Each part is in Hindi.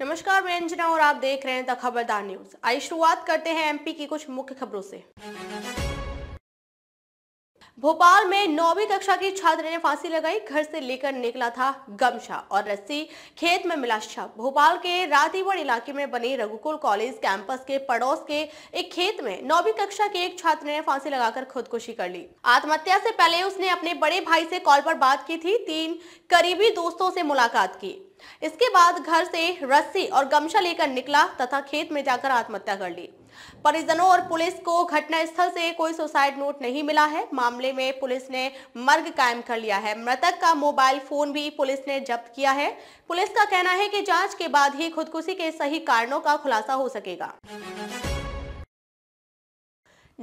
नमस्कार मैं अंजना और आप देख रहे हैं द खबरदार न्यूज आई शुरुआत करते हैं एमपी की कुछ मुख्य खबरों से भोपाल में नौवीं कक्षा की छात्र ने फांसी लगाई घर से लेकर निकला था गमछा और रस्सी खेत में मिला शव भोपाल के रातीवड़ इलाके में बने रघुकुल कॉलेज कैंपस के पड़ोस के एक खेत में नौवीं कक्षा के एक छात्र ने फांसी लगाकर खुदकुशी कर ली आत्महत्या से पहले उसने अपने बड़े भाई से कॉल पर बात की थी तीन करीबी दोस्तों से मुलाकात की इसके बाद घर से रस्सी और गमछा लेकर निकला तथा खेत में जाकर आत्महत्या कर ली परिजनों और पुलिस को घटनास्थल से कोई सुसाइड नोट नहीं मिला है मामले में पुलिस ने मर्ग कायम कर लिया है मृतक का मोबाइल फोन भी पुलिस ने जब्त किया है पुलिस का कहना है कि जांच के बाद ही खुदकुशी के सही कारणों का खुलासा हो सकेगा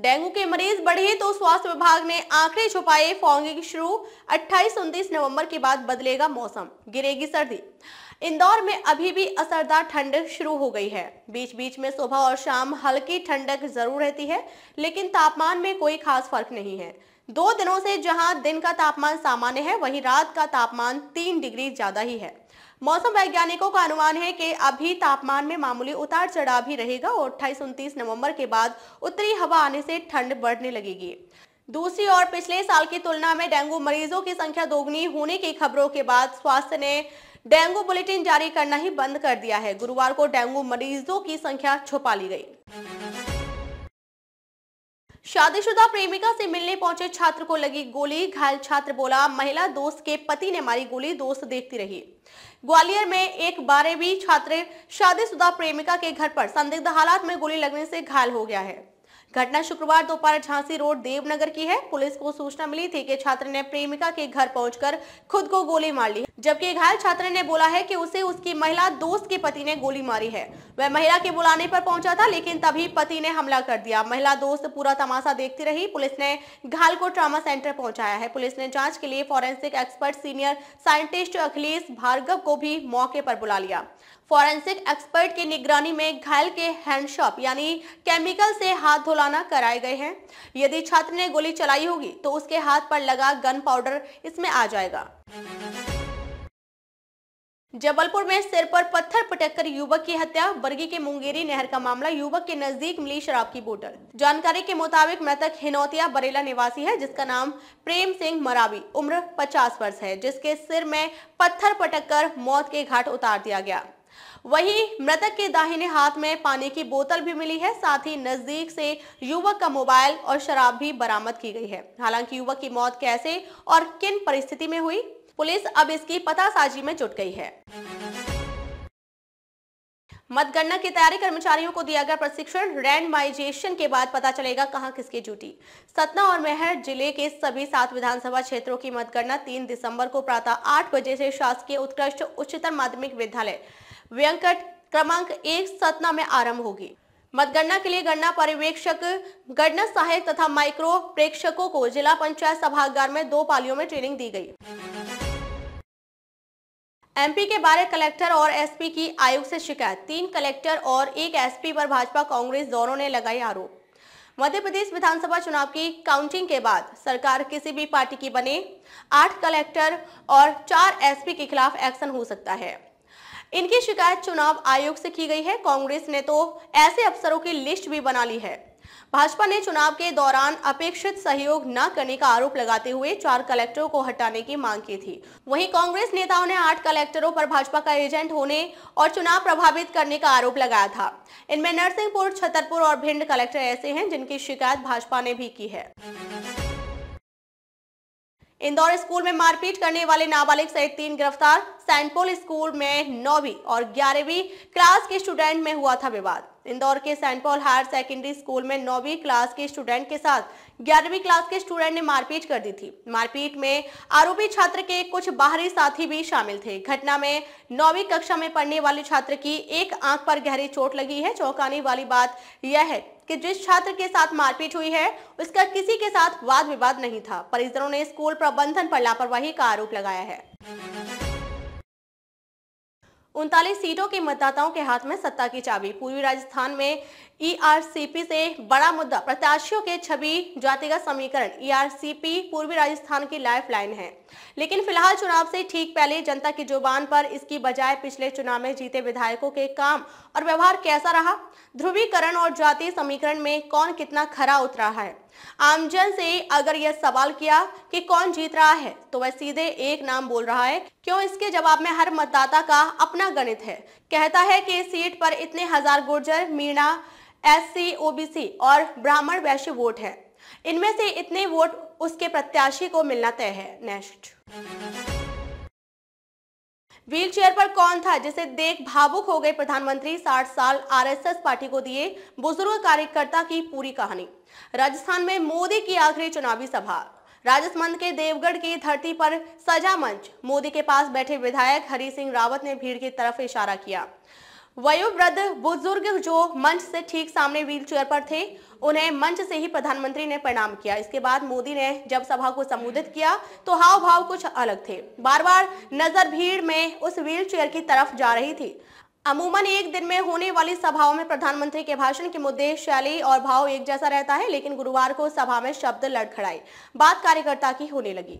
डेंगू के मरीज बढ़े तो स्वास्थ्य विभाग ने आंकड़े छुपाए फॉगिंग शुरू 28 उन्तीस नवंबर के बाद बदलेगा मौसम गिरेगी सर्दी इंदौर में अभी भी असरदार ठंड शुरू हो गई है बीच बीच में सुबह और शाम हल्की ठंडक जरूर रहती है लेकिन तापमान में कोई खास फर्क नहीं है दो दिनों से जहां दिन का तापमान सामान्य है वहीं रात का तापमान तीन डिग्री ज्यादा ही है मौसम वैज्ञानिकों का अनुमान है कि अभी तापमान में मामूली उतार चढ़ाव भी रहेगा और अट्ठाईस उनतीस नवम्बर के बाद उत्तरी हवा आने से ठंड बढ़ने लगेगी दूसरी ओर पिछले साल की तुलना में डेंगू मरीजों की संख्या दोगुनी होने की खबरों के बाद स्वास्थ्य ने डेंगू बुलेटिन जारी करना ही बंद कर दिया है गुरुवार को डेंगू मरीजों की संख्या छुपा ली गई शादीशुदा प्रेमिका से मिलने पहुंचे छात्र को लगी गोली घायल छात्र बोला महिला दोस्त के पति ने मारी गोली दोस्त देखती रही ग्वालियर में एक बारहवीं छात्र शादीशुदा प्रेमिका के घर पर संदिग्ध हालात में गोली लगने से घायल हो गया है घटना शुक्रवार दोपहर झांसी रोड देवनगर की है पुलिस को सूचना मिली थी कि छात्र ने प्रेमिका के घर पहुंचकर खुद को गोली मार ली जबकि घायल छात्र ने बोला है कि उसे उसकी महिला दोस्त के पति ने गोली मारी है वह महिला के बुलाने पर पहुंचा था लेकिन तभी पति ने हमला कर दिया महिला दोस्त पूरा तमाशा देखती रही पुलिस ने घायल को ट्रामा सेंटर पहुंचाया है पुलिस ने जांच के लिए forensic expert senior scientist Akhilesh Bhargava को भी मौके पर बुला लिया फॉरेंसिक एक्सपर्ट की निगरानी में घायल के हैंडशॉप यानी केमिकल से हाथ धुलाना कराए गए हैं यदि छात्र ने गोली चलाई होगी तो उसके हाथ पर लगा गन पाउडर इसमें आ जाएगा जबलपुर में सिर पर पत्थर पटक कर युवक की हत्या बरगी के मुंगेरी नहर का मामला युवक के नजदीक मिली शराब की बोतल जानकारी के मुताबिक मृतक हिनौतिया बरेला निवासी है जिसका नाम प्रेम सिंह मरावी उम्र 50 वर्ष है जिसके सिर में पत्थर पटक कर मौत के घाट उतार दिया गया वहीं मृतक के दाहिने हाथ में पानी की बोतल भी मिली है साथ ही नजदीक से युवक का मोबाइल और शराब भी बरामद की गई है हालांकि युवक की मौत कैसे और किन परिस्थिति में हुई पुलिस अब इसकी पतासाजी में जुट गई है मतगणना की तैयारी कर्मचारियों को दिया गया प्रशिक्षण रैंडमाइजेशन के बाद पता चलेगा कहां किसकी ड्यूटी सतना और मेहर जिले के सभी सात विधानसभा क्षेत्रों की मतगणना 3 दिसंबर को प्रातः 8 बजे से शासकीय उत्कृष्ट उच्चतर माध्यमिक विद्यालय व्यंकट क्रमांक एक सतना में आरंभ होगी मतगणना के लिए गणना पर्यवेक्षक गणना सहायक तथा माइक्रो प्रेक्षकों को जिला पंचायत सभागार में दो पालियों में ट्रेनिंग दी गई एमपी के बारह कलेक्टर और एसपी की आयोग से शिकायत तीन कलेक्टर और एक एसपी पर भाजपा कांग्रेस दोनों ने लगाए आरोप मध्य प्रदेश विधानसभा चुनाव की काउंटिंग के बाद सरकार किसी भी पार्टी की बने आठ कलेक्टर और चार एसपी के खिलाफ एक्शन हो सकता है इनकी शिकायत चुनाव आयोग से की गई है कांग्रेस ने तो ऐसे अफसरों की लिस्ट भी बना ली है भाजपा ने चुनाव के दौरान अपेक्षित सहयोग न करने का आरोप लगाते हुए चार कलेक्टरों को हटाने की मांग की थी वहीं कांग्रेस नेताओं ने आठ कलेक्टरों पर भाजपा का एजेंट होने और चुनाव प्रभावित करने का आरोप लगाया था इनमें नरसिंहपुर छतरपुर और भिंड कलेक्टर ऐसे हैं जिनकी शिकायत भाजपा ने भी की है इंदौर स्कूल में मारपीट करने वाले नाबालिग सहित तीन गिरफ्तार सैंडपोल स्कूल में नौवीं और ग्यारहवीं क्लास के स्टूडेंट में हुआ था विवाद इंदौर के saint Paul higher secondary school में नौवीं क्लास के स्टूडेंट के साथ ग्यारहवीं क्लास के स्टूडेंट ने मारपीट कर दी थी मारपीट में आरोपी छात्र के कुछ बाहरी साथी भी शामिल थे घटना में नौवीं कक्षा में पढ़ने वाले छात्र की एक आंख पर गहरी चोट लगी है चौंकाने वाली बात यह है कि जिस छात्र के साथ मारपीट हुई है उसका किसी के साथ वाद विवाद नहीं था परिजनों ने स्कूल प्रबंधन पर लापरवाही का आरोप लगाया है उनतालीस सीटों के मतदाताओं के हाथ में सत्ता की चाबी पूर्वी राजस्थान में ईआरसीपी e से बड़ा मुद्दा प्रत्याशियों के छवि जातिगत समीकरण ईआरसीपी e पूर्वी राजस्थान की लाइफलाइन है लेकिन फिलहाल चुनाव से ठीक पहले जनता की जुबान पर इसकी बजाय पिछले चुनाव में जीते विधायकों के काम और व्यवहार कैसा रहा ध्रुवीकरण और जातीय समीकरण में कौन कितना खरा उतरा है आमजन से अगर यह सवाल किया कि कौन जीत रहा है तो वह सीधे एक नाम बोल रहा है क्यों इसके जवाब में हर मतदाता का अपना गणित है कहता है कि इस सीट पर इतने हजार गुर्जर मीणा एससी ओबीसी और ब्राह्मण वैश्य वोट हैं इनमें से इतने वोट उसके प्रत्याशी को मिलना तय है नेक्स्ट व्हीलचेयर पर कौन था जिसे देख भावुक हो गए प्रधानमंत्री 60 साल आरएसएस पार्टी को दिए बुजुर्ग कार्यकर्ता की पूरी कहानी राजस्थान में मोदी की आखिरी चुनावी सभा राजस्थान के देवगढ़ की धरती पर सजा मंच मोदी के पास बैठे विधायक हरी सिंह रावत ने भीड़ की तरफ इशारा किया वयोवृद्ध बुजुर्ग जो मंच से ठीक सामने व्हील चेयर पर थे उन्हें मंच से ही प्रधानमंत्री ने प्रणाम किया इसके बाद मोदी ने जब सभा को संबोधित किया तो हाव भाव कुछ अलग थे बार बार नजर भीड़ में उस व्हील चेयर की तरफ जा रही थी अमूमन एक दिन में होने वाली सभाओं में प्रधानमंत्री के भाषण के मुद्दे शैली और भाव एक जैसा रहता है लेकिन गुरुवार को सभा में शब्द लड़खड़ाई बात कार्यकर्ता की होने लगी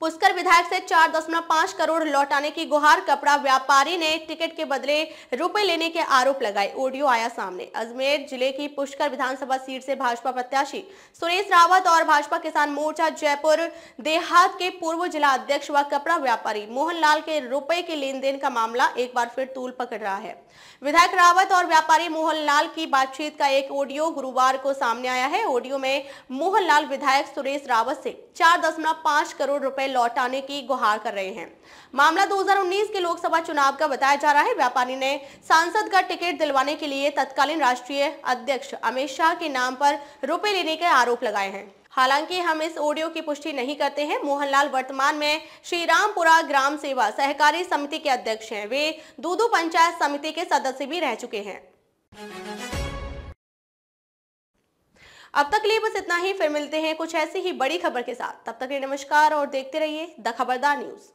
पुष्कर विधायक से 4.5 करोड़ लौटाने की गुहार कपड़ा व्यापारी ने टिकट के बदले रुपए लेने के आरोप लगाए ऑडियो आया सामने अजमेर जिले की पुष्कर विधानसभा सीट से भाजपा प्रत्याशी सुरेश रावत और भाजपा किसान मोर्चा जयपुर देहात के पूर्व जिला अध्यक्ष व कपड़ा व्यापारी मोहन लाल के रुपए के लेन देन का मामला एक बार फिर तूल पकड़ रहा है विधायक रावत और व्यापारी मोहन लाल की बातचीत का एक ऑडियो गुरुवार को सामने आया है ऑडियो में मोहन लाल विधायक सुरेश रावत से चार करोड़ रुपए रुपए लौटाने की गुहार कर रहे हैं मामला 2019 के लोकसभा चुनाव का बताया जा रहा है व्यापारी ने सांसद का टिकट दिलवाने के लिए तत्कालीन राष्ट्रीय अध्यक्ष अमित शाह के नाम पर रुपए लेने के आरोप लगाए हैं हालांकि हम इस ऑडियो की पुष्टि नहीं करते हैं मोहनलाल वर्तमान में श्रीरामपुरा ग्राम सेवा सहकारी समिति के अध्यक्ष हैं वे दूदू पंचायत समिति के सदस्य भी रह चुके हैं अब तक लिए बस इतना ही फिर मिलते हैं कुछ ऐसी ही बड़ी खबर के साथ तब तक लिए नमस्कार और देखते रहिए द खबरदार न्यूज़